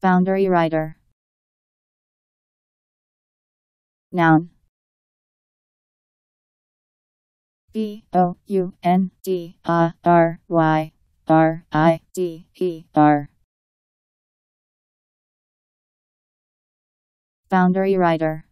Boundary rider. Noun. B O U N D A R Y R I D E R. Boundary rider.